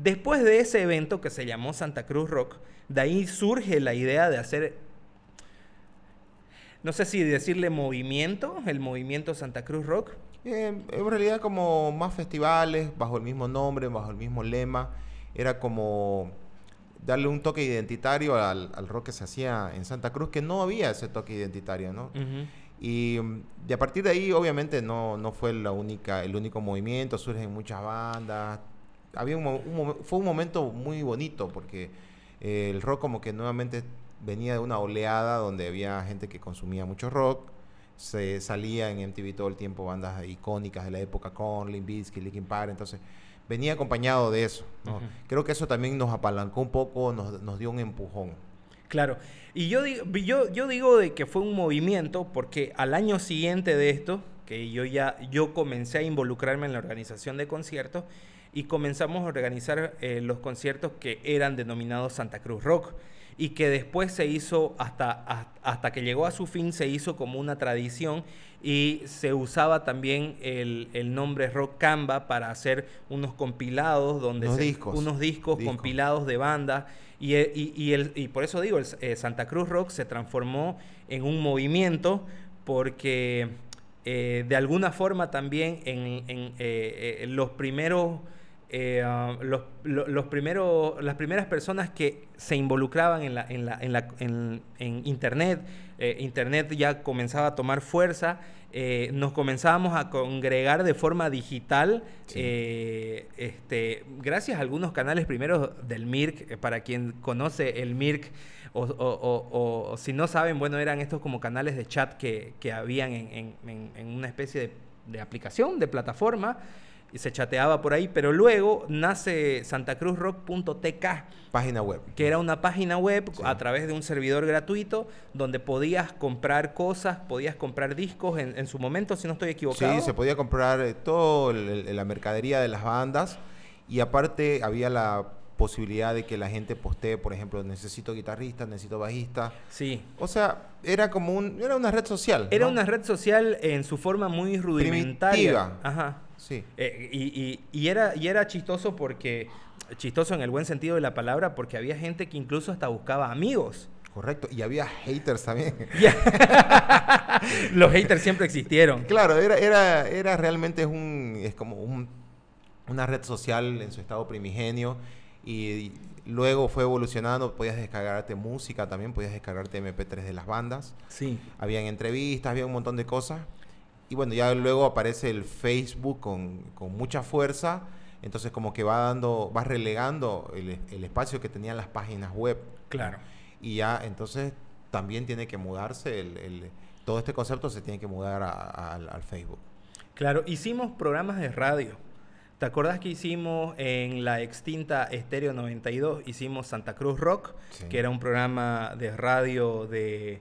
Después de ese evento que se llamó Santa Cruz Rock, de ahí surge la idea de hacer, no sé si decirle movimiento, el movimiento Santa Cruz Rock. Eh, en realidad como más festivales, bajo el mismo nombre, bajo el mismo lema, era como darle un toque identitario al, rock que se hacía en Santa Cruz, que no había ese toque identitario, ¿no? Y, a partir de ahí, obviamente, no, fue la única, el único movimiento, surgen muchas bandas, había un, fue un momento muy bonito porque eh, el rock como que nuevamente venía de una oleada donde había gente que consumía mucho rock, se salía en MTV todo el tiempo bandas icónicas de la época con Linkin Park, entonces venía acompañado de eso. Creo que eso también nos apalancó un poco, nos, dio un empujón. Claro, y yo, digo, yo, yo digo de que fue un movimiento porque al año siguiente de esto, que yo ya yo comencé a involucrarme en la organización de conciertos, y comenzamos a organizar eh, los conciertos que eran denominados Santa Cruz Rock y que después se hizo hasta, hasta que llegó a su fin se hizo como una tradición y se usaba también el, nombre Rock Canva para hacer unos compilados donde unos discos, unos discos compilados de bandas eh, y, por eso digo el, eh, Santa Cruz Rock se transformó en un movimiento porque de alguna forma también en, los primeros eh, um, los, primeros, las primeras personas que se involucraban en, la, en, la, en, la, Internet, eh, Internet ya comenzaba a tomar fuerza, eh, nos comenzábamos a congregar de forma digital, este, gracias a algunos canales primero del MIRC, para quien conoce el MIRC, o, si no saben, bueno, eran estos como canales de chat que, que habían en, una especie de, de aplicación, de plataforma y se chateaba por ahí, pero luego nace santacruzrock.tk. Página web. Que era una página web a través de un servidor gratuito donde podías comprar cosas, podías comprar discos en, su momento, si no estoy equivocado. Sí, se podía comprar eh, todo toda la mercadería de las bandas y aparte había la posibilidad de que la gente postee, por ejemplo, necesito guitarrista, necesito bajista. Sí. O sea, era como un, era una red social. Era una red social en su forma muy rudimentaria. Primitiva. Ajá. Sí. Eh, y, y, era, y era chistoso porque, chistoso en el buen sentido de la palabra, porque había gente que incluso hasta buscaba amigos. Correcto, y había haters también. Los haters siempre existieron. Claro, era, era, era realmente un, es como un, una red social en su estado primigenio y luego fue evolucionando, podías descargarte música también, podías descargarte MP3 de las bandas. Sí. Habían entrevistas, había un montón de cosas. Y bueno, ya luego aparece el Facebook con, mucha fuerza. Entonces como que va dando, va relegando el, espacio que tenían las páginas web. Claro. Y ya entonces también tiene que mudarse, el, todo este concepto se tiene que mudar al, Facebook. Claro, hicimos programas de radio. ¿Te acuerdas que hicimos en la extinta Estéreo 92? Hicimos Santa Cruz Rock, que era un programa de radio de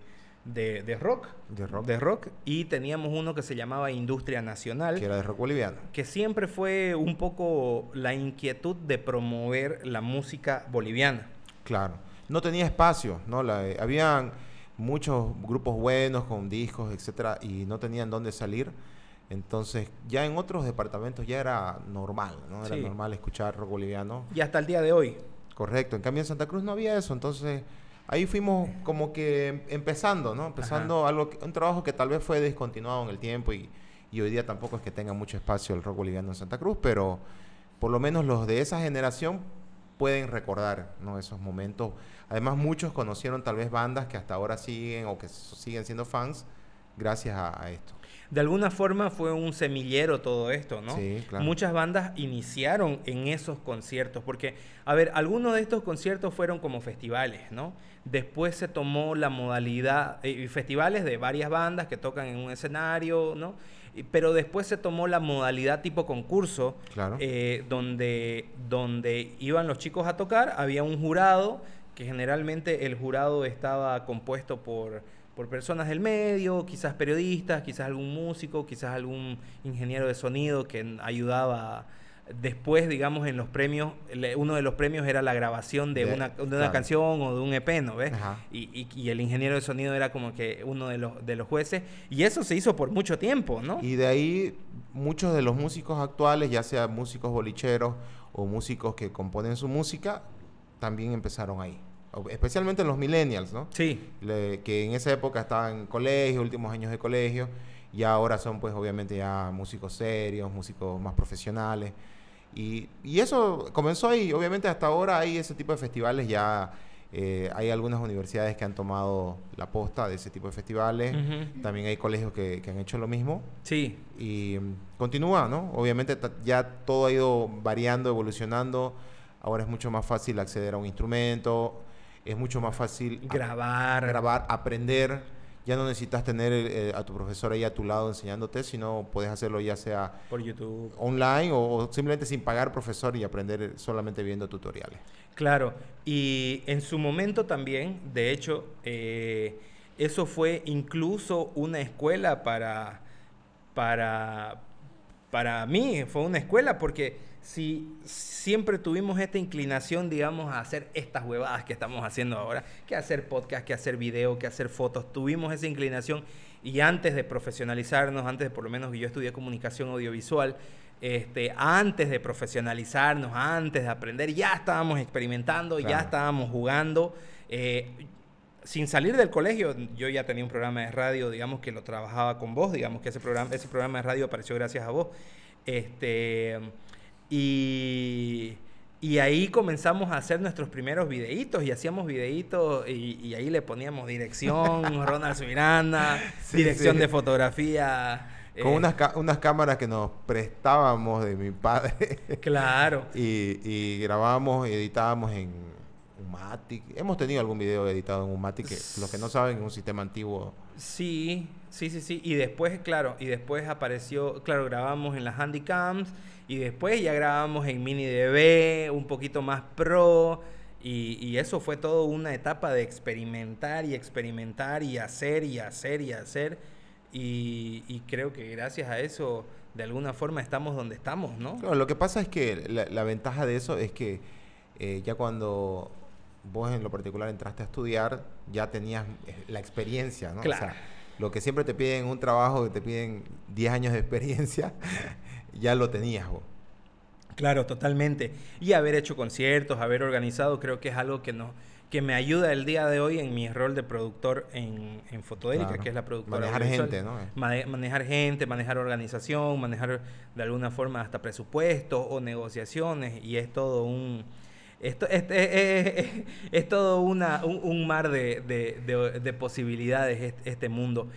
de, rock, de, rock. De rock. Y teníamos uno que se llamaba Industria Nacional. Que era de rock boliviano. Que siempre fue un poco la inquietud de promover la música boliviana. Claro. No tenía espacio, ¿no? La, eh, habían muchos grupos buenos con discos, etcétera, y no tenían dónde salir. Entonces, ya en otros departamentos ya era normal, ¿no? Era normal escuchar rock boliviano. Y hasta el día de hoy. Correcto. En cambio, en Santa Cruz no había eso. Entonces, Ahí fuimos como que empezando, ¿no? Empezando algo, un trabajo que tal vez fue descontinuado en el tiempo y, hoy día tampoco es que tenga mucho espacio el rock boliviano en Santa Cruz, pero por lo menos los de esa generación pueden recordar ¿no? esos momentos. Además, muchos conocieron tal vez bandas que hasta ahora siguen o que siguen siendo fans gracias a esto de alguna forma fue un semillero todo esto, ¿no? Sí, claro. Muchas bandas iniciaron en esos conciertos, porque, a ver, algunos de estos conciertos fueron como festivales, ¿no? Después se tomó la modalidad, eh, festivales de varias bandas que tocan en un escenario, ¿no? Pero después se tomó la modalidad tipo concurso, claro. Eh, donde, donde iban los chicos a tocar, había un jurado, que generalmente el jurado estaba compuesto por por personas del medio, quizás periodistas, quizás algún músico, quizás algún ingeniero de sonido que ayudaba. Después, digamos, en los premios, uno de los premios era la grabación de, una, una canción o de un EP, ¿no ves? Y, y, el ingeniero de sonido era como que uno de los, de los jueces. Y eso se hizo por mucho tiempo, ¿no? Y de ahí muchos de los músicos actuales, ya sea músicos bolicheros o músicos que componen su música, también empezaron ahí especialmente en los millennials, ¿no? Sí. que en esa época estaban en colegio, últimos años de colegio, y ahora son pues obviamente ya músicos serios, músicos más profesionales. Y, eso comenzó ahí, obviamente hasta ahora hay ese tipo de festivales ya eh, hay algunas universidades que han tomado la posta de ese tipo de festivales. También hay colegios que, han hecho lo mismo. Sí. Y mm, continúa, ¿no? Obviamente ya todo ha ido variando, evolucionando. Ahora es mucho más fácil acceder a un instrumento es mucho más fácil grabar, grabar aprender. Ya no necesitas tener eh, eh, a tu profesor ahí a tu lado enseñándote, sino puedes hacerlo ya sea por YouTube, online o, simplemente sin pagar profesor y aprender solamente viendo tutoriales. Claro, y en su momento también, de hecho, eh, eso fue incluso una escuela para, para, para mí fue una escuela porque si siempre tuvimos esta inclinación, digamos, a hacer estas huevadas que estamos haciendo ahora, que hacer podcast, que hacer video, que hacer fotos, tuvimos esa inclinación y antes de profesionalizarnos, antes de por lo menos yo estudié comunicación audiovisual, este, antes de profesionalizarnos, antes de aprender, ya estábamos experimentando, ya estábamos jugando. Eh, sin salir del colegio, yo ya tenía un programa de radio, digamos que lo trabajaba con vos, digamos que ese programa, ese programa de radio apareció gracias a vos. Este, y, y ahí comenzamos a hacer nuestros primeros videitos y hacíamos videitos y, ahí le poníamos dirección, Ronald Subirana, dirección de fotografía. Con eh, unas, unas cámaras que nos prestábamos de mi padre. Claro. y, y grabábamos y editábamos en, Umatic. Hemos tenido algún video editado en Umatic, los que no saben es un sistema antiguo. Sí, sí, sí, sí. Y después, claro, y después apareció, claro, grabamos en las Handycams y después ya grabamos en Mini un poquito más pro. Y, eso fue toda una etapa de experimentar y experimentar y hacer y hacer y hacer. Y, creo que gracias a eso, de alguna forma, estamos donde estamos, ¿no? Claro, lo que pasa es que la, ventaja de eso es que eh, ya cuando vos en lo particular entraste a estudiar, ya tenías eh, la experiencia, ¿no? O sea, lo que siempre te piden en un trabajo, que te piden 10 años de experiencia, ya lo tenías vos. Claro, totalmente. Y haber hecho conciertos, haber organizado, creo que es algo que no que me ayuda el día de hoy en mi rol de productor en, en Fotodélica, que es la productora. Manejar gente, ¿no? manejar gente, manejar organización, manejar de alguna forma hasta presupuestos o negociaciones, y es todo un, esto este, eh, eh, eh, es, todo una, un, mar de, posibilidades este, este mundo.